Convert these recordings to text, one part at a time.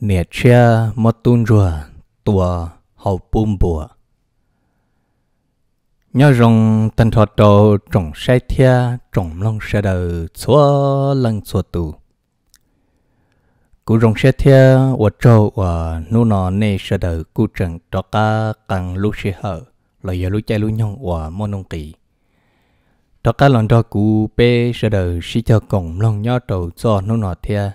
nè chia mất tuôn rùa tùa hậu bùm bùa nhớ rong tân thuật đồ trồng sai thia trồng lòng sai đầu xóa lăng xóa tù cú rong sai thia ở châu và nu nọ nè sai đầu cú trần trọ cá càng lúc sai hở là giờ lúc chạy lúc nhông và môn nông kỳ trọ cá lần đó cú bé sai đầu si cho cổng long nhớ đầu cho nu nọ thia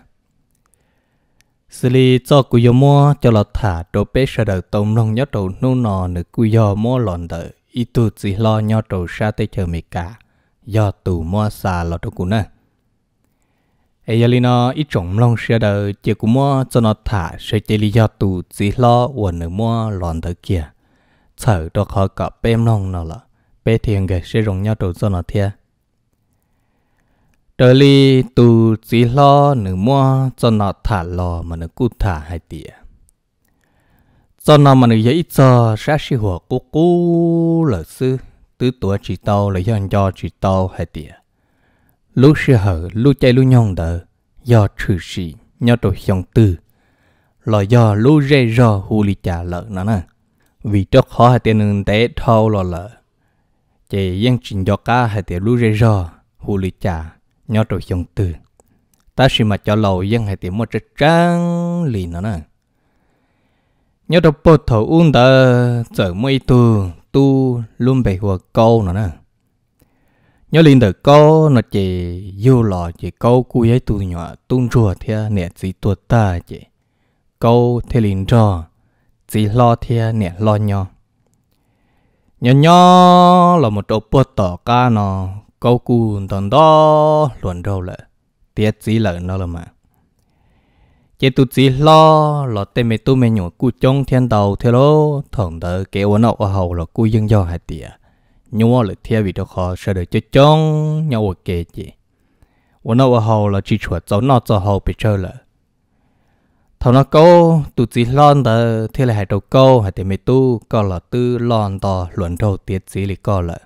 xử lý cho cú yo mua cho lọt thả đồ bé sợ đầu tôm long nhớ đầu nô nò nữ cú yo mua lòn đỡ ít tu chỉ lo nhớ đầu sa tây chờ mì cả do tù mua xa lọt đồ cú nè ấy giờ nó ít trồng long sợ đầu chỉ cú mua cho nó thả sẽ chỉ lý do tù chỉ lo uẩn nữ mua lòn đỡ kia sợ đồ khó gặp bé long nó là bé thiền cái sẽ rong nhớ đầu cho nó thiệt trở li tu chỉ lo nửa mua cho nó thả lò mà nửa cút thả hai tiệt cho nó mà nửa dễ cho sát sĩ hùa cố cố lỡ sư tứ tuổi chỉ tàu là do do chỉ tàu hai tiệt lúc sư hở lúc chạy lúc nhong đỡ do trừ sĩ nhau đồ dòng tư là do lúc rê rò hù lì trả lợ nó nè vì trước khó hai tiền nương tế thâu lò lợ chỉ dân trình do cá hai tiền lúc rê rò hù lì trả nhỏ trội dòng từ ta chỉ mà cho lầu dân hay tìm một trái trắng lì nó nè nhớ đâu bộ thầu uống đã chở mây tu tu luôn bề hùa câu nó nè nhớ liền được câu nó chỉ vô lò chỉ câu cú ấy tu nhỏ tung rùa thia nè chỉ tu ta chỉ câu thế liền cho chỉ lo thia nè lo nhỏ nhỏ nhỏ là một chỗ bộ tỏ ca nó câu cù đòn đó luận đâu là tiết chỉ là nó là mà chế tu chỉ lo lo tê mê tu mê nhổ cu trông thiên đầu thế lô thằng đỡ kế uốn ậu hầu là cu dân do hạt tỉa nhổ là thiên vị đó khó sợ được cho trông nhau ở kế chị uốn ậu hầu là chỉ chuột cháu nọ cho hầu bị chơi lợ thằng nó câu tu chỉ lo tớ thế là hạt đầu câu hạt tê mê tu có là tư lo đò luận đầu tiết chỉ là có lợ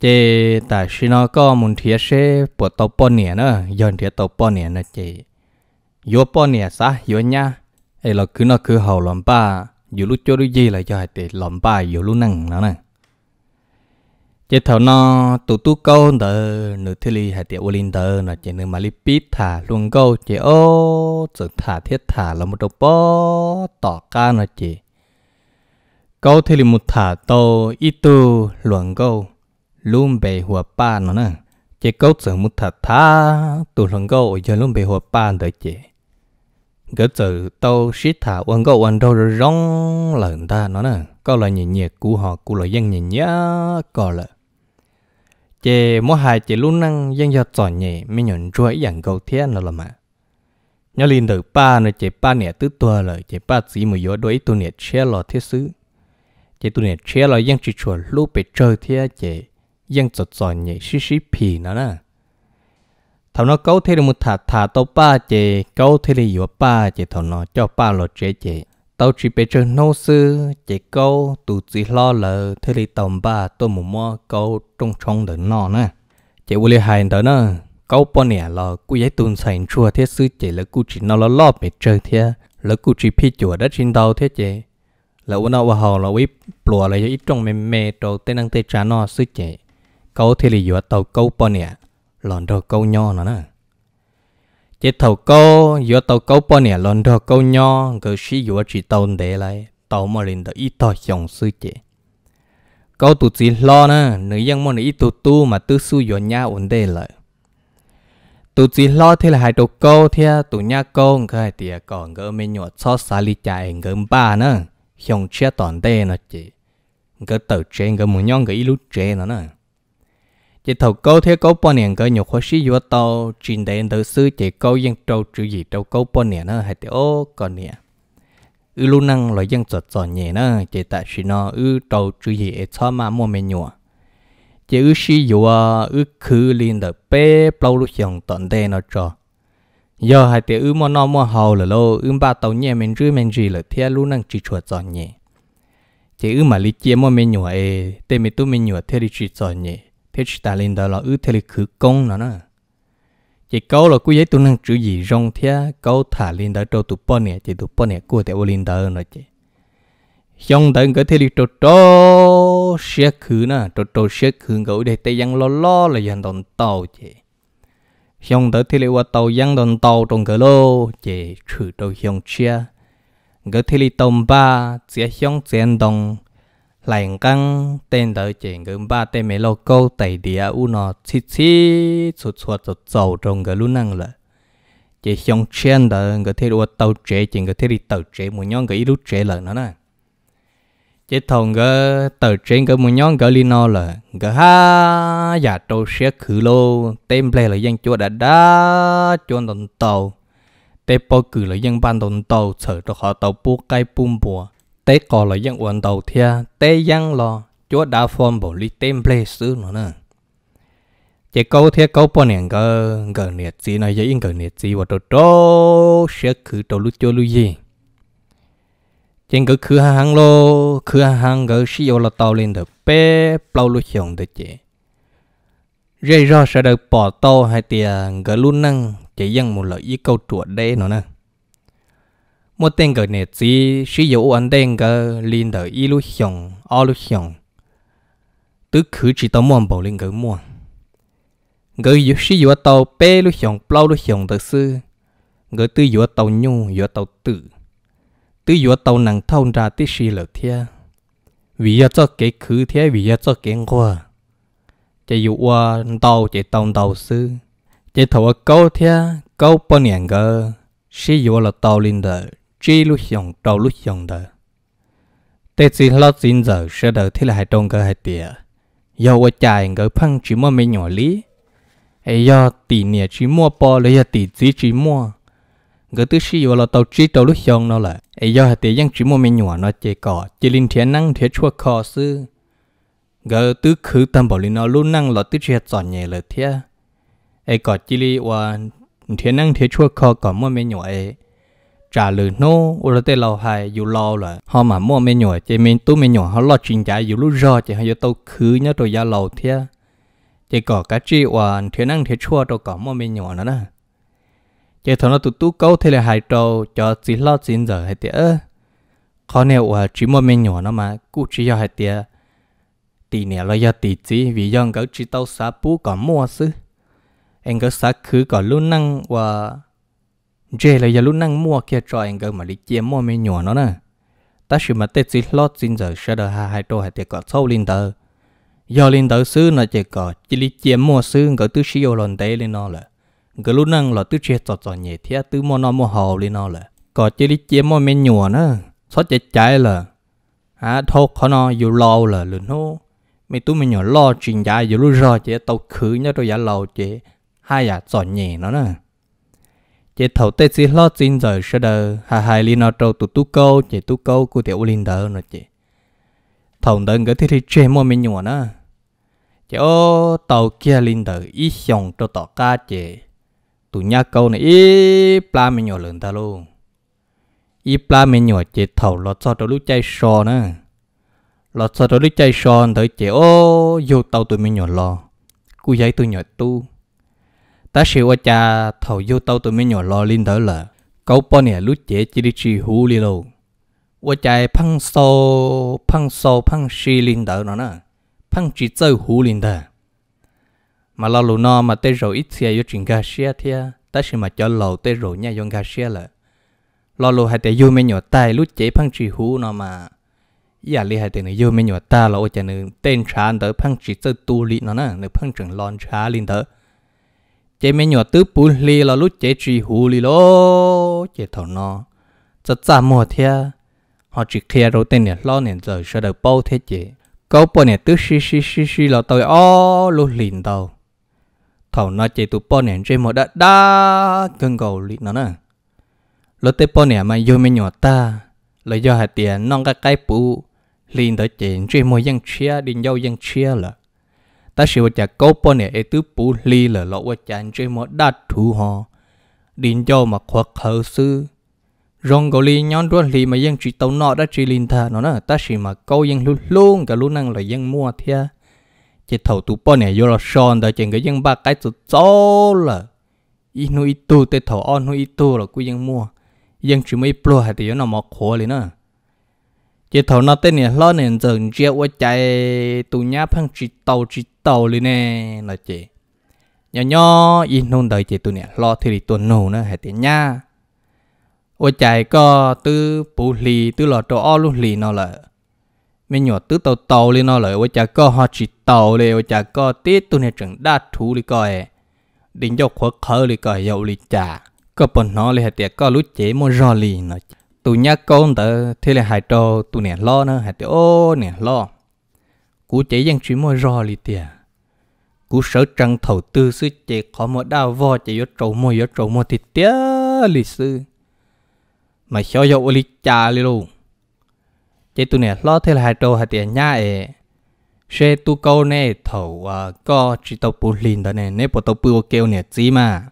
chị ta xin nó có muốn thiết sẽ bộ tàu bỏ nè nữa dọn thiết tàu bỏ nè nữa chị vô bỏ nè sa vô nha ấy là cứ nó cứ hầu làm ba dù lúc cho đứa gì là cho hai tỷ làm ba dù lúc năng nó nè chị thầu nó tụ tụ câu đờ nửa thi li hai tỷ linh đờ là chị nữ mà li bít thả luôn câu chị ô tự thả thiết thả là một đầu bỏ tỏ ca nó chị câu thì li một thả tàu ít tu luận câu luôn bề hùa ba nó nè chế câu chữ một thật tha tụ lần câu giờ luôn bề hùa ba đợi chế gỡ chữ tàu shit thả quan câu quan đâu rồi rong lần ta nó nè có là nhìn nhiệt của họ của là dân nhìn nhá có là chế mỗi hai chế luôn năng dân do chọn nhẹ mới nhận chuỗi dạng câu thế nó là mà nhớ liền được ba nữa chế ba nè tứ tua là chế ba chỉ một yếu đối tu nè che lò thế xứ chế tu nè che lò dân chỉ chuột lúc bị chơi thế chế ยังจดจ่อยใหญ่ชิชิผีนะนะทำนอเก้าเทเลมุถาถาโตป้าเจเก้าเทเลอยู่ป้าเจทำนอเจ้าป้าหลอดเจเจเต้าจีไปเจอโนซื้อเจเก้าตูจีล้อเลยเทเลตอมบ้าตัวหมูมอเก้าตรงชงเดินนอนะเจวุลิหายเดินนะเก้าปอเนี่ยเรากูย้ายตุนใส่ชัวเทซื้อเจแล้วกูจีนอแล้วรอบไปเจอเทียแล้วกูจีพี่จัวได้ชินเดาเทเจแล้ววันเอาว่าเราวิปลัวอะไรจะอีจ้องเมเมโตเต้นังเตจานอซื้อเจ câu thì lì dùa tàu câu bò nè lòn đồ câu nho nó nè chế tàu câu dùa tàu câu bò nè lòn đồ câu nho cứ xí dùa chỉ tàu để lại tàu mà lên đó ít tàu dòng sư chế câu tụ chỉ lo nè nếu dân mà ít tụ tu mà tư su dùa nhà ổn đề lại tụ chỉ lo thì là hai đồ câu thì à, tụ nhà câu cái tiệt à, còn gỡ mấy nhọ cho xả lì chạy gỡ ba nè dòng chia toàn đề nó chế gỡ tàu chế gỡ một nhóm gỡ ít lút trên nó nè chỉ thầu câu thế câu bao nhiêu cái nhiều khó sĩ vô tàu trình đại đầu sư chỉ câu dân trâu chữ gì trâu câu bao nhiêu nữa hay thì ô còn nè ư lu năng là dân giọt giọt nhẹ nữa chỉ tại chỉ nó ư trâu chữ gì cho mà mua mày nhua chỉ ư sĩ vô ư khứ liền đợi bé bao lúc dòng tận đây nó cho giờ hay thì ư mua nó mua hầu là lô ư ba tàu nhẹ mình rưỡi mình gì là thế lu năng chỉ chuột giọt nhẹ chỉ ư mà lý chia mua mày nhua ấy tên mình tu mày nhua thế đi chỉ giọt nhẹ pitch ta lên đó là ư thế là khử công nó nè chỉ câu là cú giấy tu năng chữ gì rong thế câu thả lên đó trâu tụ bò nè chỉ tụ bò nè cua theo lên đó nó chỉ xong tới cái thế là trâu trâu xe khử nè trâu trâu xe khử gấu để tay giang lo lo là giang đòn tàu chỉ xong tới thế là qua tàu giang đòn tàu trong cái lô chỉ trừ trâu xong xe cái thế là tàu ba chỉ xong tiền đồng lại căng tên đợi chuyện gần ba tên mấy lô câu tẩy địa u nó chi chi chuột chuột chuột dầu trong cái lúc năng là chỉ xong chen đợi người thấy đua tàu trẻ chuyện người thấy đi tàu trẻ một nhóm cái lúc trẻ là nó nè chỉ thằng cái tàu trẻ cái một nhóm cái liên nó là cái ha giả trâu sẽ khử lô tên play là dân chúa đã đã chúa đồng tàu tên bao cử là dân ban đồng tàu sở cho họ tàu buộc cái bùm bùa tế có là dân quần đầu thia tế dân lo chúa đã phong bổ lý tên ple sư nó nè chỉ câu thia câu bọn nè gờ gờ nè gì nói vậy gờ nè gì và đồ đồ sẽ cứ đồ lu cho lu gì trên cái cứ hàng lo cứ hàng gờ sử dụng là tàu lên được bé bao lu hiong được chứ, rồi rồi sẽ được bỏ tàu hay tiền gờ luôn năng chỉ dân một lời ý câu chuột đây nữa nè một tên gọi này chỉ sử dụng anh tên gọi liên đời illusion illusion tứ khử chỉ tao muốn bảo liên gọi muốn người dùng sử dụng tàu bê illusion plau illusion tự sư người tư dụng tàu nhu dụng tàu tử, tư dụng tàu nặng thông ra tí sĩ lợi thia vì giờ cho cái khử thế vì giờ cho cái hoa chỉ dụ qua tàu chỉ tàu tàu sư chỉ thầu câu thia câu bao nhiêu người sử dụng là tàu linh đời chỉ lúc xong trâu lúc xong đó tê chỉ lo xin giờ sẽ đợi thế là hai trông cơ hai tỉa do qua chạy ngỡ phăng chỉ mua mấy nhỏ lý ấy do tỷ nè chỉ mua bò lấy do tỷ chỉ chỉ mua ngỡ tư sĩ vào là tàu chỉ tàu lúc xong nó là ấy do hai chỉ mua mấy nhỏ nó chơi cỏ Chỉ linh thiên năng thiên chua khó sư ngỡ tư khứ tâm bảo linh nó luôn năng là tư chơi chọn nhẹ lời thia ấy cỏ chỉ li và thiên năng thiên chua khó còn mua mấy nhỏ ấy trả lời nó ô là tê lâu hay dù lo là họ mà mua mấy nhỏ chỉ mình tu mấy nhỏ họ lo chuyện trả dù lúc rõ chỉ họ yêu tàu khứ nhớ tôi giá lâu thế chỉ có cái chi hoàn thế năng thế chua tôi có mua mấy nhỏ nữa nè chỉ thằng nó tụt tu câu thế là hai trâu cho chỉ lo xin giờ hay tiếc khó nếu à chỉ mua mấy nhỏ nó mà cú chỉ cho hai tiếc tỷ nè lo cho tỷ chỉ vì do cái chỉ tao sáp bú còn mua xứ anh có sáp khứ còn luôn năng và Jê là giờ lúc năng mua kia cho anh cơ mà đi chia mua mấy nhỏ nó nè. Ta chỉ mà tết xí lót xin giờ sẽ đợi hai hai đô hai tiệc có sâu linh tờ. Giờ linh tờ sư nó chỉ có chỉ đi chia mua sư cơ tư xí yêu lần tế lên nó là. Cơ lúc năng là tư chia tọt tọt nhẹ thiết tư mua nó mua hồ lên nó là. Có chỉ đi chia mua mấy nhỏ nè. Sao chạy chạy là. À thôi khó nó dù lâu là lửa nó. Mấy tú mình nhỏ lo chuyện dài dù lúc rồi chế tàu khứ nhá tôi giả lâu chế. Hai giả tọt nhẹ nó nè chị thầu tê xí lo xin rồi sẽ đờ hai hai li nó trâu tụt tu câu chị tu câu của tiểu linh đờ nó chị thầu đừng cái thì chơi mua mình nhua nữa chị ô tàu kia linh đờ ít xong cho tỏ cá chị tụ nhà câu này ít pla mình nhua lần ta luôn ít pla mình nhua chỉ thầu lo cho tụi lúc chạy so nữa lo cho tụi lúc chạy so tới chị ô vô tàu tụi mình nhua lo cú giấy tụi nhua tu ta sẽ qua cha thầu vô tàu tụi mình nhỏ lo lên đó là câu bọn nè lúc chế chỉ đi chỉ hú đi lâu qua cha phăng so phăng so phăng xì lên đó nó nè phăng chỉ chơi hú lên đó mà lo lù nó mà tới rồi ít xe vô chuyện gà xe thì ta sẽ mà cho lầu tới rồi nha dọn gà xia là lo lù hai tê vô mình nhỏ tay lúc chế phăng chỉ hú nó mà giờ li hai tên yêu mình nhỏ ta là ôi cha nữ tên đỡ phăng chỉ chơi tu lì nó nè nữ phăng trường lon cha lên đỡ chế mấy nhỏ tứ bù li là lúc chế trì hù li lô chế thầu nó cho cha mua thia họ chỉ kia rồi tên này lo nền giờ sẽ được bao thế chế câu bọn này tứ si si si si là tôi ó lúc liền đầu thầu nó chế tụ bọn này trên một đã đa cơn cầu li nó nè lúc tới bao này mà vô mấy nhỏ ta là do hạt tiền non cái cái bù liền tới chế trên một dân chia đi nhau dân chia là ta sẽ vợ cha câu bò nè ấy tứ bù li là lọ vợ cha chơi mò đa thú họ đình cho mà khoác khẩu sư rong gò li nhon đuôi li mà dân chỉ tàu nọ đã chỉ linh thà nó nè ta sẽ mà câu dân luôn luôn cả luôn năng là dân mua thia chỉ thầu tụ bò nè vô là son đó chừng cái dân ba cái tụ tố là ít nuôi tu tê thầu on nuôi tu là cứ dân mua dân chỉ mấy pro hay thì nó mà khổ liền nè chỉ thầu nó tên nè lo nền dần chia qua chạy tụ nhá phăng chỉ tàu chỉ tàu lên nè là chị nhỏ nhỏ in hôn đời chị tụi nè lo thì tuần nổ nữa hãy tiền nha ôi chạy có tư bù lì tư lò trò o luôn lì nó là Mấy nhỏ tư tàu tàu lên nó là ôi chạy có họ chỉ tàu lên ôi chạy có tết tụi nè chẳng đa thú đi coi đỉnh dọc khó khờ đi coi dầu lì chả có bọn nó lên hãy tiền có lúc chế mua rò lì nè. tụi nhá con tớ thế là hai trò tụi nè lo nữa hãy tiền ô nè lo cú chế dân chỉ mua rò lì tiền cú sở trăng thầu tư sư chế khó mua đào vò chế yếu trầu mua yếu trầu mua thịt tía lì sư mà xó dậu lì cha lì luôn chế tụi nè lo thế là hai trâu hai tiền nha ế xe tu câu nè thầu à, có chỉ tàu bù lìn đó nè nè bộ tàu bù kêu nè gì mà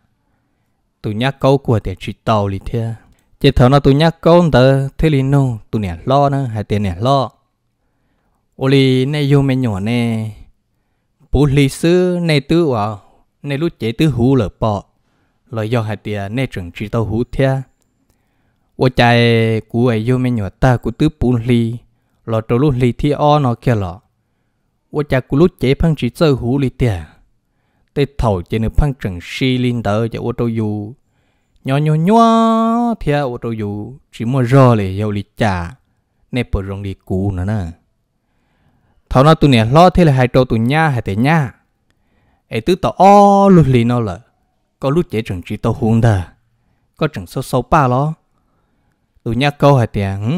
tụi nhá câu của tiền chỉ tàu lì thế chế thầu nà tụi nhá câu đó thế lì nô tụi nè lo nè hai tiền nè lo ô li này vô mẹ nhỏ nè bố lý sư này tư à này lúc chế tư hú lở bọ lỡ do hạt tiề này trưởng chỉ tàu hú thea ô chạy cú ấy yo mẹ nhỏ ta cú tư bố lý lỡ trâu lúc lý thi o nó kia lọ ô chạy cú lúc chế phăng chỉ tàu hú lý tiền tê thầu chế nữ phăng trưởng si linh tờ cho ô tô dù nhỏ nhỏ nhỏ thea ô tô dù chỉ mua rò để yêu lý trả nè bờ rong đi cú nữa nè thảo nó tụi nè lo thế là hai trâu tụi nha hay thế nha ấy tứ tao o lụt lì nó là có lụt chế chuẩn chỉ tao hùng đó có chẳng số sâu ba lo tụi nha câu hay thế hừ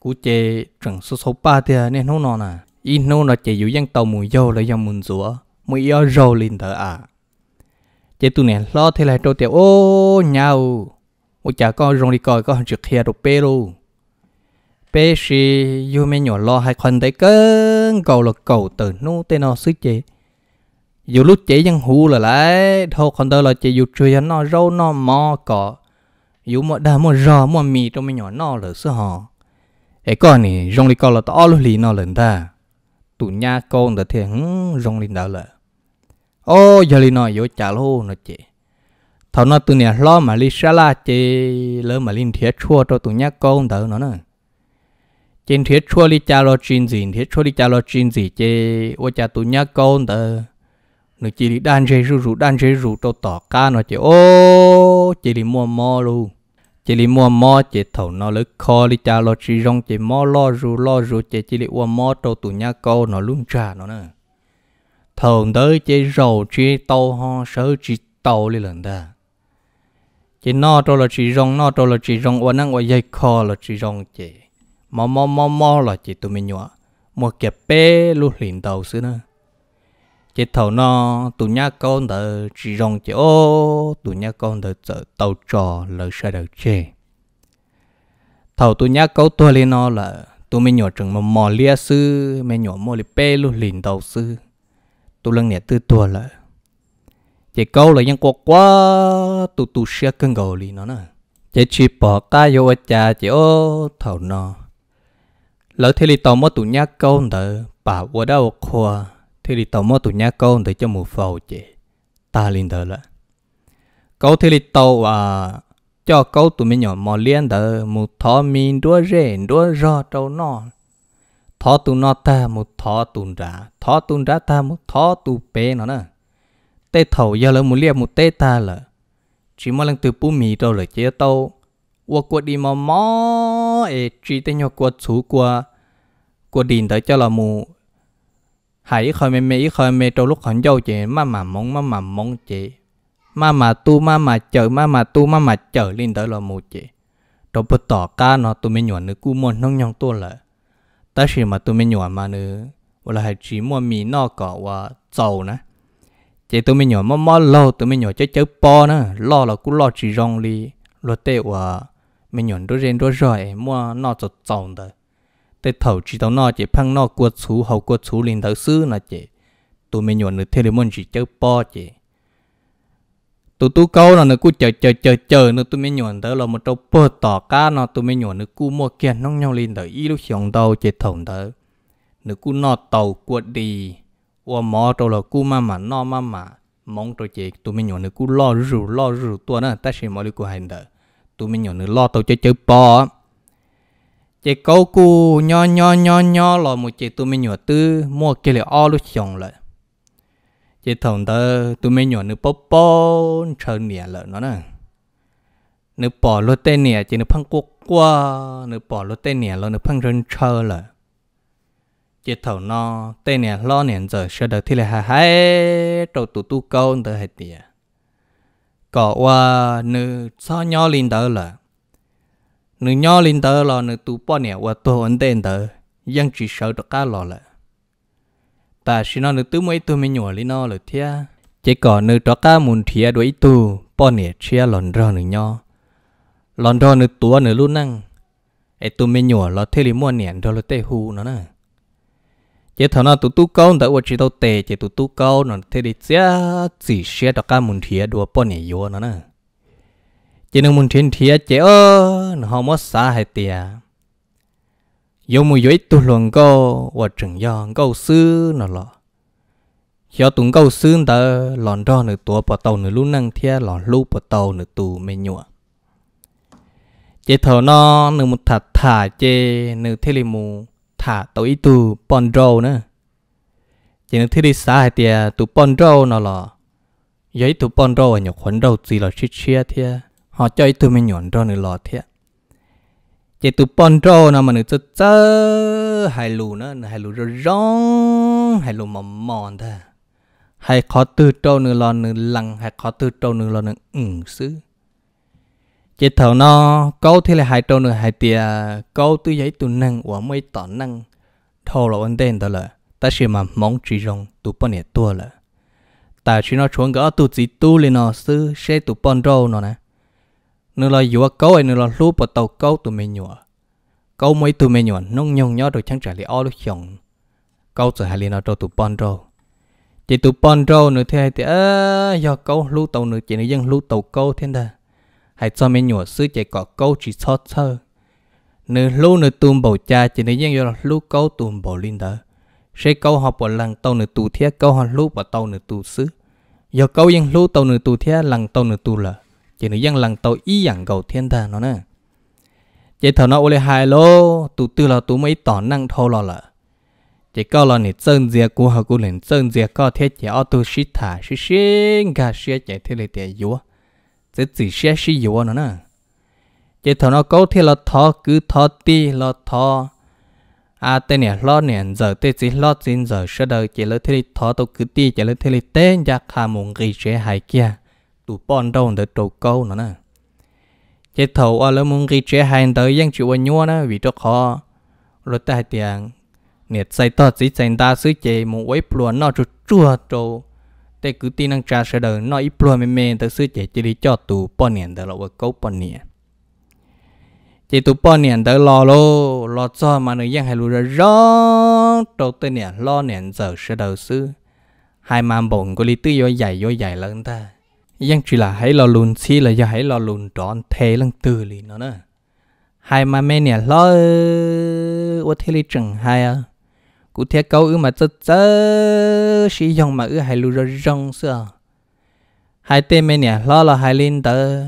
cú chế chẳng số sâu ba thế nên nó nó nè in nó nó chế dụ dân tàu mùi dâu là dân mùi rùa mùi yêu râu lên thở à chế tụi nè lo thế là trâu tèo ô nhau ôi chả con rong đi coi có hàng trực kia đồ pê luôn bé sĩ dù mẹ nhỏ lo hai con thấy cơn cầu là cầu từ nu tên nó xứ chị dù lúc chị dân hù là lại thôi con đâu là chị dù chơi nó râu nó mò cỏ dù mà đa mà rò mà mì trong mẹ nhỏ nó là xứ họ ấy con này rong đi con là to lúc lì nó lần ta tụ nha con đã thì hứng rong đi đó là ô giờ lì nó vô trả lô nó chị thằng nó tụi nè lo mà li xa la chị lỡ mà liên thiệt chua cho tụi nha con đỡ nó nè trên thiết chua li cha lo chín gì thiết chua li cha lo chín gì chế ô cha tu nhá con tờ nó chỉ đi đan chế rủ rủ đan chế rủ tao tỏ ca nó chế ô chỉ đi mua mò luôn chỉ đi mua mò chế thầu nó lấy kho li cha lo chỉ rong chế mò lo rủ lo rủ chế chỉ đi mua mò tao tu nhá con nó luôn trả nó nè thầu tới chế rầu chế tàu ho sớ chế tàu li lần ta chỉ no tao là chỉ rong no tao là chỉ rong ô năng ô dây kho là chỉ rong chế mò mò mò mò là chị tụi mình nhọ mua kẹp bê lu liền đầu xưa nè chị thầu nó tụi nhà con đỡ chỉ rong chị ô tụi nhà con đỡ chở tàu trò lỡ sai đầu chê thầu tụi nhà câu tua lên nó là tụi mình nhọ trường mò mò lia sư mình nhọ mò li bê lu liền đầu sư tụi lần nè tư tua là chị câu là nhân quá quá tụi tụi xe cân gầu lì nó nè chị chỉ bỏ cá vô cha chị ô thầu nó lỡ thế li tàu mất tụ nhá câu đỡ bà ở đâu khoa thế li tàu mất tụ nhá câu đỡ cho một phầu chị ta liền đỡ lại câu thế li tàu à cho câu tụi mình nhỏ mò liên đỡ một thọ mình đua rể đua rò trâu nọ thọ tụ nọ ta một thọ tụ ra thọ tụ ra ta một thọ tụ bé nó nè tê thầu giờ là một lia một tê ta là chỉ mà lần từ bù mì đâu là chế tàu 我过的毛毛诶，只等要过出过过电的叫了母，还一块没没一块没，到 lúc 很久姐妈妈懵妈妈懵姐，妈妈 tu má má chờ má má tu má má chờ lên tới là mù chị đó bữa tỏ ca nó tụi mình nhuận nữa cú môn nông nhong tua lợ ta chỉ mà tụi mình nhuận mà nữa hoặc hay chỉ mua mì nó cỏ và dầu nữa chị tụi mình nhuận mò mò lâu tụi mình nhuận chơi chơi po nữa lo là cú lo chỉ rong đi lo tệ và mình nhọn đôi rèn đôi rồi mua nọ cho trồng đời tê thầu chỉ tao nọ chỉ phăng nọ cua chú hậu cua chú liền thấu sư nọ chỉ tụi mình nhọn được thêm môn chỉ chơi po chỉ tụi tu câu là nó cứ chờ chờ chờ chờ nó tụi mình nhọn tới là một trâu po tỏ cá nó tụi mình nhọn nó cứ mua kiện nông nhau liền tới ít lúc xong đâu chỉ thầu tới nó cứ nọ tàu cua đi qua mỏ trâu là cứ mà mà nọ mà mà mong trâu chỉ tụi mình nhọn nó cứ lo rủ lo rủ tụi nó ta sẽ mò được cua hành tới tụi mình nhỏ nữa lo tao chơi chơi bò chị câu cu nho nho nho nho lo một chị tụi mình nhỏ tư mua kia là o lúc chồng lại chị thằng ta tụi mình nhỏ nữa bò bò chờ nè lợ nó nè nữa bò lô tên nè chị nữa phăng quốc qua nữa bò lô tên nè lo nữa phăng rên chờ lợ chị thằng nó tên nè lo nè giờ sơ được thì là hai hai trâu tụ tu câu nữa hai tiền có qua nữ sao nhỏ linh tớ là nữ nhỏ linh tớ là nữ tu bỏ nè và tu ổn tên tớ dân chỉ sợ được cá lò là bà xin nó nữ tu mấy tu mới nhỏ linh nó là thia chỉ có nữ cho cá muốn thia đuổi tu bỏ nè chia lòn rò nữ nhỏ lòn rò nữ tu nữ luôn năng ai tu mới nhỏ là thế mua nè đó là tê nó nè chỉ thằng nào tụt tu câu đỡ chỉ đâu tệ chỉ tụt tu câu nó thế đi chia chỉ xe đó cả muốn thiệt đùa bọn này vô nó nè chỉ nó muốn thiệt thiệt chỉ ơ nó không mất xa hay tiệt yo mu yo tu luồng câu và chừng yo câu sư nó lọ yo tung câu sư đỡ lòn đo nửa tua bỏ tàu nửa lúc năng thiệt lòn lúc bỏ tàu nửa tù mê nhua, chỉ thằng nó nửa một thạch thả chê nửa thế li mù ถาตัวอีตูปอนโดนะจีนที่ดิสาเตียตูปอนโดนอหรอยอยตูปอนโดหยกขนเราสีเรอชิดเชียเทียหอจอยตูไม่หยอนรอนึหลอเทียเจตูปอนโดนะมันึจะเจอไฮลูนะไฮลูร้องไฮลูมอมมอนเถอะไฮคอตืนโตนึหรอนึหลังไฮคอตืนโตนึหรอนึงอึ้งซื้อ chế thầu nó câu thì là hai trâu nữa hai tia câu tư giấy tu năng của mấy tỏ năng thô là vấn đề đó là ta sẽ mà mong chỉ rong tu bận nhẹ tua là ta chỉ nó chuẩn gỡ tu chỉ tu lên nó sư sẽ tu bận râu nó nè nữa là dùa câu ấy nữa là lúc bắt tàu câu tu mình nhua câu mấy tu mình nhua nông nhông nhó rồi chẳng trả lại all lúc chồng câu sẽ hai liền nó trâu tu bận râu chỉ tu bận râu nữa thì hai ơ do câu lúc tàu nữa chỉ nó dân lúc tàu câu thế nào? hay cho mình nhổ sư chạy có câu chỉ cho thơ nữ lu nữ tùm bầu cha chỉ nữ dân do lu câu tùm bầu linh đó sẽ câu học bỏ lăng tàu nữ tù thiết câu học lu bỏ tàu nữ tù sư do câu dân lu tàu nữ tù thiết lăng tàu nữ tù là chỉ nữ dân lăng tàu y dạng cầu thiên tha nó nè chỉ thầu nó ôi hài lô tù tư là tù mấy tỏ năng thô lò là chỉ câu là nị chân dìa của họ của nị chân dìa có thiết chỉ ở tù shít thả shít shít gà shít chạy thế này tiệt yếu chỉ chỉ xe xí yếu nữa nè chỉ thằng nó câu thì là thọ cứ thọ ti là thọ à tên này lo nè giờ tên chỉ lo xin giờ sẽ đợi chỉ lấy thì thọ tôi cứ ti chỉ lấy thì tên giặc hà muốn gì sẽ hại kia tụ bọn đâu để trâu câu nữa nè chỉ thầu ở lấy muốn gì sẽ hại tới dân chịu anh nhua nè vì cho khó rồi ta tiền nè say to chỉ dành ta sứ chế muốn quấy pluon nó chút chua trâu cứ tin năng trả sẽ đời nói ít plua mê mềm tới sư chế chỉ đi cho tù bỏ niệm tới lộ cấu bỏ niệm chỉ tù bỏ niệm tới lo lô lo cho mà người dân hay lùi ra rõ đầu tiên niệm lo niệm giờ sẽ đời sư hai mà bổng của lý tư vô dạy vô dạy lớn ta dân chỉ là hãy lo lùn xí là do hãy lo lùn trọn thế lần từ lì nó nữa hai mà mê niệm lo ở thế lý chừng hai à cụ thể câu ư mà chớ chớ sử dụng mà ư hai lưu rồi rong xưa hai tên mấy nè lo là hai linh tớ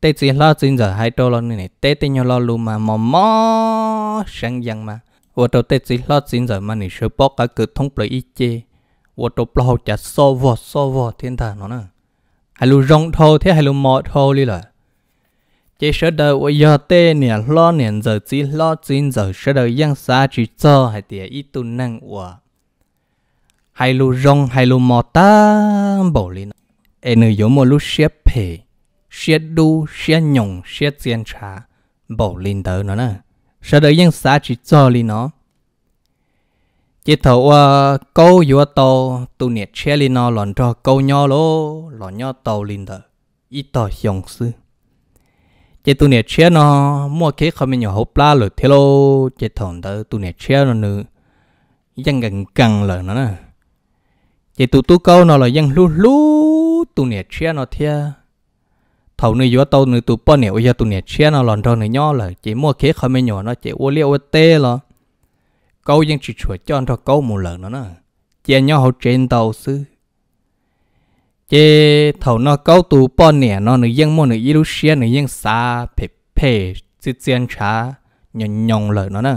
tê chỉ lo chính giờ hai đô lo này tê tê nhau lo luôn mà mò mò sang giang mà và tô tê chỉ lo chính giờ mà nè sửa bóc cả cứ thông bởi ít chê ô tô bao chả so vọt so vọt thiên thà nó nè hai lưu rong thô thế hai lưu mò thô đi rồi chỉ sợ đờ của giờ tê nè lo nè giờ chỉ lo chín giờ sợ đờ dân xa chỉ cho hay tiề ít tu năng của hay lu rong hay lu mò ta bỏ lý em nữ yếu một lúc xếp phe xếp đu xếp nhồng xếp tiền trà bỏ lý tới nó nè sợ đờ dân xa chỉ cho lý nó chỉ thầu qua câu yếu to tu nè che lý nó lòn cho câu nhỏ lô lòn nhỏ tàu lý tới ít tàu hiong sư chế tu nè chia nó mua kế không mình nhỏ hộp la rồi thế lô chế thằng đó tu nè chia nó nữa dân gần gần là nó nè chế tu tu câu nó là dân lú lú tu nè chia nó thia thầu nơi gió tàu nơi tu bao nè bây giờ tu nè chia nó lòn trong nơi nhỏ là chế mua kế không mình nhỏ nó chế ô liêu ô tê là câu dân chỉ chuột cho anh cho câu một lần nó nè chế nhỏ hậu trên tàu xứ chế thầu nó câu tù bò nè nó nữ dân mua nữ y lu xia nữ dân xa phê phê chữ tiền trả nhon nhon lời nó nè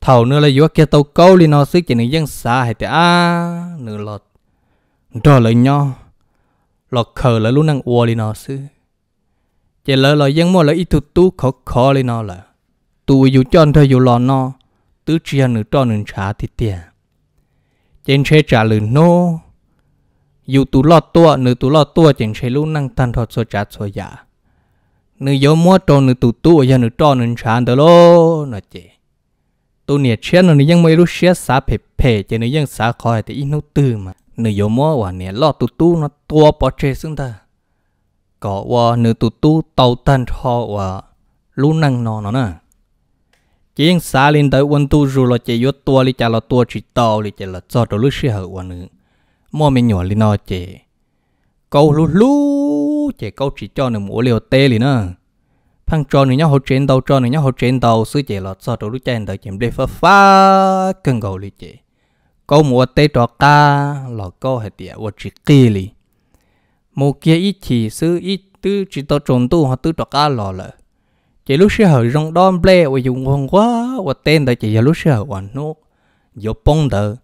thầu nữa là vừa kia tàu câu li nó xứ chỉ nữ dân xa hay thế à nữ lọt rồi lời nho lọt khờ là luôn năng uo li nó xứ chế lời lời dân mua lời ít tu tu khó khó li nó là tu dù cho anh thôi dù lọ nó tứ chia nữ cho nữ trả thịt tiền trên xe trả lời nô dù tú lọ tua nữ tú lọ tua chẳng sẽ lúc năng tan thoát số chát số giả nữ yếu mua trò nữ tú tu giờ nữ trò nữ chán đó lô nó chị tu nhiệt chết nữ ยัง mấy lúc chết xá phê phê chứ nữ ยัง xá khỏi thì ít nấu tư mà nữ yếu mua quả nè lọ tú tu nó tua bỏ chê xứng ta có quả nữ tu tàu tan thoát quả lúc năng nó chỉ những xa lên tới quân tu rồi là chỉ yếu tua đi chả là tua chỉ tàu đi chả là cho đồ lúc sẽ hở quả nữ mua mình nhỏ lên nó chè câu lú lú chè câu chỉ cho nửa mua liều tê liền nữa phăng cho nửa nhau hỗ trên đầu cho nửa nhau hỗ trên đầu sư chè lọt sao đầu lú chè đầu chèm đê phá phá cần gầu liền chè câu mua tê cho ca lọ câu hết địa vô chỉ kỳ liền mua kia ít chỉ sư ít tư chỉ tao trộn tu hoặc tư cho ca lọ lợ chỉ lúc xưa hồi rong đom ble và dùng quần quá và tên đó chỉ giờ lúc xưa hồi hoàn nốt giờ bông đờ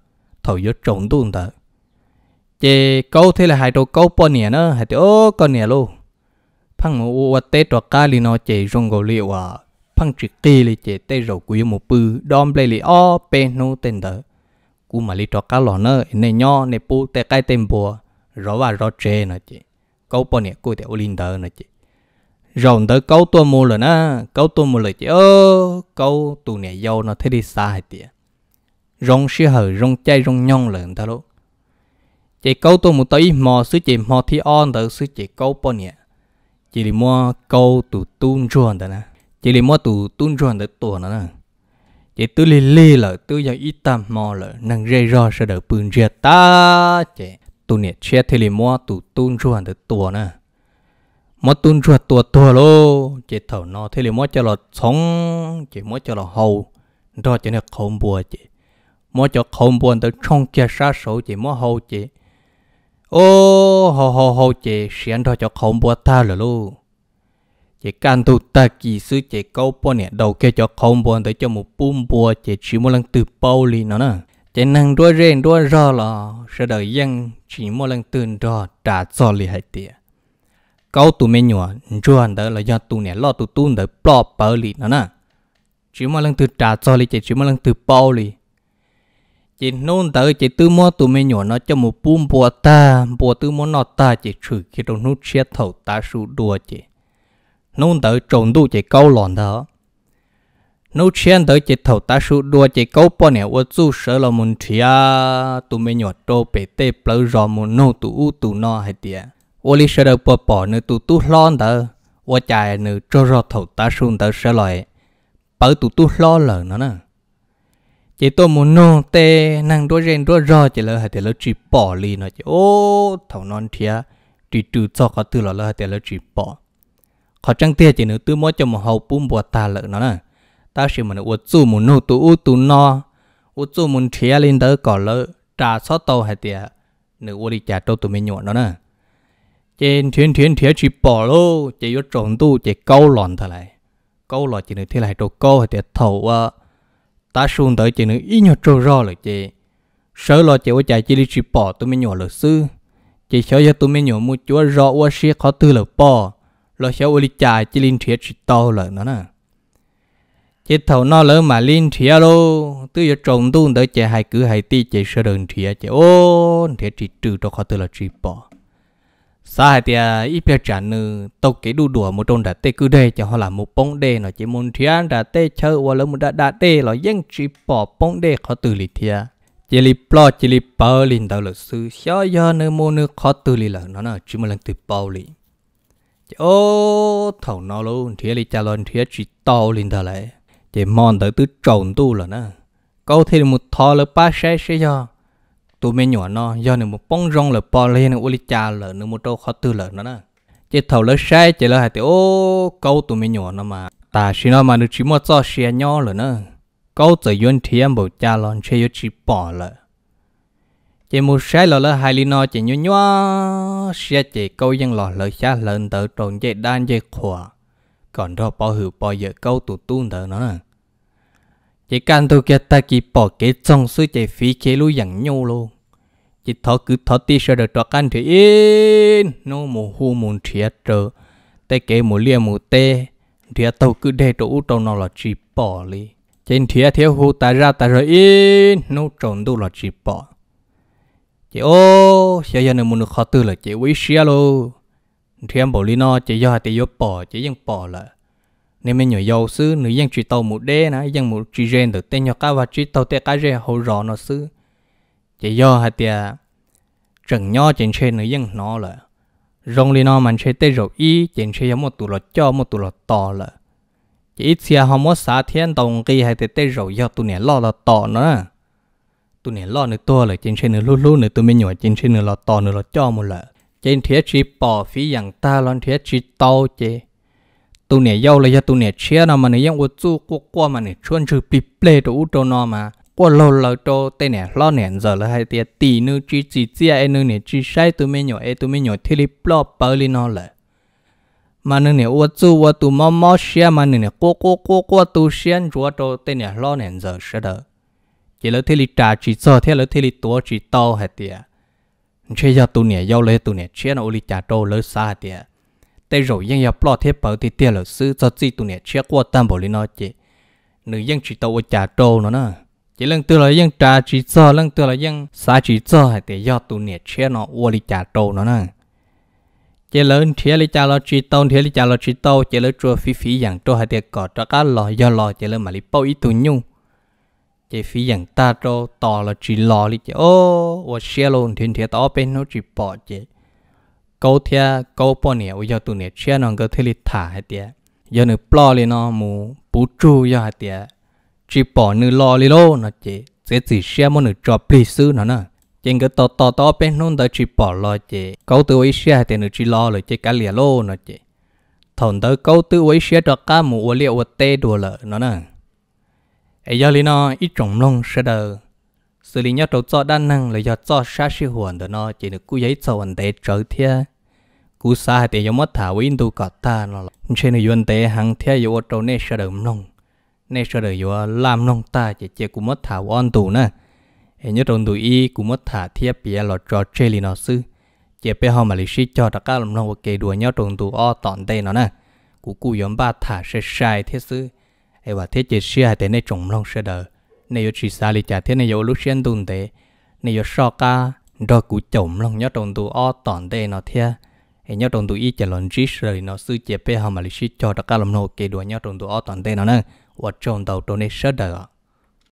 thầu giờ trộn tu đờ chế câu thế là hai đầu câu bò nè nó hai đầu con nè luôn phăng một vật tê trọ cá li nó chế rong gò liệu à phăng chỉ kỳ li chế tê rầu quý một bự đom lê li o pe nô tên đó cú mà li trọ cá lò nó nè nho nè pu tê cái tên bùa rõ wa rõ chế nó chế câu bò nè cô tê ô linh đó nó chế rồng tới câu tua mua rồi na câu tua mua rồi chế ơ câu tu nè dâu nó thế đi xa hai tiệt rong xí hở rong chay rong nhong lợn ta luôn chị câu tôi một tí mò sư chị mò thi on tới sư chị câu bao nhiêu chị li mua câu tụ tuôn ruồn đó nè chị li mua tụ tuôn ruồn tới tuần đó nè chị tư li li là tư giờ ít tâm mò là năng rê rò sẽ đỡ bưng rê ta chị tụ nè che thì li mua tụ tuôn ruồn tới tuần nè mua tuôn ruồn tuần tuần lô chị thầu nó thì li mua cho là sống chị mua cho là hầu rồi chị nó không bùa chị mua cho không buồn tới trong kia xa số chị mua hầu chị ô hô hô hô chị xuyên thôi cho không bùa ta rồi lu chị can tu ta kỳ sư chị câu bùa nè đầu kia cho không bùa tới cho một bùm bùa chị chỉ một lần từ bao lì chị năng đua rèn đua rò là sẽ đợi dân chỉ một lần từ rò trả cho lì hai tiệt câu tụ mẹ nhỏ rùa đó là do tụ nè lo tụ tu đợi bỏ bao lì chỉ một lần từ trả cho lì chỉ một lần từ bao chỉ nôn tới chỉ tư mua tụi mình nhỏ nó cho một bùm bùa ta bùa tư mua nó ta chỉ trừ khi đồ nút chia thầu ta su đùa chỉ nôn tới trộn đu chỉ câu lòn đó nút chia tới chỉ thầu ta su đùa chỉ câu bọn này ô chú sợ là muốn chia tụi mình nhỏ trâu bể tê bỡ rò muốn nô tụ u tụ nó hay tiệt ô lý sợ đâu bỏ bỏ nữa tụ tụ lon đó ô chạy nữa trâu rò thầu ta su tới sợ lại bởi tụ tụ lo lờ nó nè chỉ tôi muốn nô tê năng đua rèn đua rò chỉ là hai tiền là chỉ bỏ lì nó chỉ ô thầu non thia chỉ trừ cho có từ là là hai tiền là chỉ bỏ khó chăng tia chỉ nữa tư mỗi cho một hậu bún bùa ta lợn nó nè ta chỉ muốn uất chu muốn nô tu u tu no uất chu muốn thia lên đỡ cỏ lợ trả số tàu hai tiền nữa uất đi trả tàu tụi mình nhọn nó nè trên thuyền thuyền thia chỉ bỏ lô chỉ vô trộn tu chỉ câu lòn thay, lại câu lòn chỉ nữa thế lại trộn câu hai tiền thầu uh, ta xuống tới chỉ nữa ít nhọt trâu ro là chị sợ lo chị ở chạy chỉ đi chỉ bỏ tôi mới nhỏ là sư chị sợ cho tôi mới nhỏ mua chúa ro qua xe khó tư là bỏ lo sợ ở đi chạy chỉ linh thiệt chỉ to là nó nè chị thầu nó lớn mà linh thiệt lô tôi giờ trồng tôi tới chị hai cứ hai ti chị sợ đừng thiệt chị ôn thiệt chỉ trừ cho khó tư là chỉ bỏ sa hai tia ít biết trả nữ tàu cái đu đùa một trôn đã tê cứ đây cho họ là một bóng đê nó chỉ muốn thiên đã tê chơi và là một đã đã tê nó dân chỉ bỏ bóng đê khó từ lì thia chỉ lì bỏ chỉ lì bỏ lì tàu là sự xóa do nơi mô nước khó từ lì là nó là chỉ một lần từ bỏ lì ô thầu nó luôn thiên lì trả luôn thiên chỉ tàu lì tàu lại chỉ mòn tới từ trộn tu là nó, câu thêm một thò là ba xe xe do tụi mình nhỏ nó do nên một bông rong là bò lên nó uli cha lợ nữa một trâu khó tư lợ nó nè chế thầu lỡ sai chế lỡ hai tiểu ô câu tụi mình nhỏ nó mà ta xin nó mà được chỉ một cho xe nhỏ lợ nữa câu tự duyên thiên bầu cha lon chế yếu chỉ bỏ lợ chế một sai lợ lỡ hai ly nó chế nhỏ nhỏ xe chế câu dân lọ lỡ xa lợn tờ trồn chế đan chế khỏa còn đó bỏ hữu bỏ giờ câu tụi tu tờ nó nè chỉ cần tôi kia ta chỉ bỏ cái trong suy chỉ phí chế lui dặn nhau luôn chỉ thọ cứ thọ tí sợ được cho căn thì in nó mù hu mù thiệt trở tê kế mù lia mù tê thiệt tàu cứ để chỗ tàu nó là chỉ bỏ đi trên thiệt thiếu hu ta ra ta rồi in nó trộn đâu là chỉ bỏ chị ô xe giờ này muốn khó tư là chị quý xe luôn thiệt bảo lý nó chị do hai tỷ vô bỏ chị vẫn bỏ lại nên mình nhỏ dầu sư nữ dân chỉ tàu một đê nè dân một chỉ gen được tên nhỏ cá và chỉ tàu tên cá rê hồ rõ nó sư chỉ do hạt tiệt trần nho trên xe nữ dân nó là rong lên nó mình xe tê rậu y trên xe giống một tụ lọt cho một tụ lọt to là chỉ ít xe họ mất xá thiên tông kỳ hay tê tê rậu do tụ này lo là to nữa tụ này lo nữa to là trên xe nữa lú lú nữa tụ mình nhỏ trên xe nữa lọt to nữa lọt cho một là trên thiết chỉ bỏ phí rằng ta lon thiết chỉ tàu chế tu nè yêu là cho tu nè chia nó mà nè yêu của chú của mà nè chuyên chữ bị đồ cho nó mà qua lâu tên nè lo nè giờ là hai tia tì nữ chỉ chỉ chia em nữ chỉ sai tụi mình nhỏ em tụi mình nhỏ thì li plo bờ li nó là mà nữ nè ô ô tụi mò mò chia mà nữ nè qua qua qua qua tụi xuyên chúa cho tên nè lo nè giờ sẽ đỡ chỉ là thì li trà chỉ sợ thế là thì li tua chỉ to hai tia chơi cho tụi nè yêu lấy tụi nè chia nó li trà trâu lấy xa hai tê rồi yên ya lo thế bảo thì tiền là sư cho chi tụ nè chia qua tam bảo lý nó chị nữ yên chỉ tàu trả trâu nó nè chỉ lần từ là yên trả chỉ cho lần từ là yên xa chỉ cho hay để do tụ nè chia nó qua đi trả trâu nó nè chỉ lần chia lý trả lo chỉ tàu chia lý trả lo chỉ tàu chỉ lần chua phí phí yàng trâu hay để cọ cho cá lò do lò chỉ lần mà lý bao ý tụ nhung chỉ phí yàng ta trâu tỏ lo chỉ lò lý chỉ ô và chia luôn thiên thiên tỏ bên nó chỉ bỏ chỉ câu thia câu bỏ nè bây giờ tụi nè chia nó cái thế lịch thả hay tiệt giờ nửa bỏ lên nó mù bù chu giờ hết, tiệt chỉ bỏ nửa lo lên lô nó chỉ sẽ chỉ xe một nửa cho bì sư nó nè chỉ cái to to to bên nôn tới chỉ bỏ lo chỉ câu tự ấy xe hay tiệt chỉ lo rồi chỉ cái lìa lô nó chỉ thằng đó câu tự ấy xe cho cả mù ô liệu ô tê đồ lợ nó nè ấy giờ lên nó ít trồng lông sẽ đời xử lý nhau trâu cho đa năng là do cho xa sư hồn đó nó chỉ được cú giấy cho anh tế trở thia cú xa thì giống mất thả với Indo cả ta nó trên này dân tế hàng thia yếu ở trâu này sẽ được nông này sơ được yếu làm nông ta chỉ chỉ cú mất thả với tu tù nè nhớ trong tụi y cú mất thả thia bia là cho chơi lì nó sư chỉ bây giờ mà lì xí cho tất cả làm nông kề đùa nhau trong tụi o tọn tê nó nè cú cú giống ba thả sẽ sai thế sư em và thế chế xí hai tế này trồng nông sơ được này yo chỉ xa li chả thế này yo lúc xuyên tùn thế này yo so ca rồi cú chồng lòng nhớ đồng tụ o tòn thế nó thế ấy nhớ đồng tụ y chả lon chỉ rồi nó sư chế pe hàm mà li cho tất cả lòng nô kê đuổi nhớ đồng tụ o tòn thế nó nâng và chồng tàu tôi này sợ đời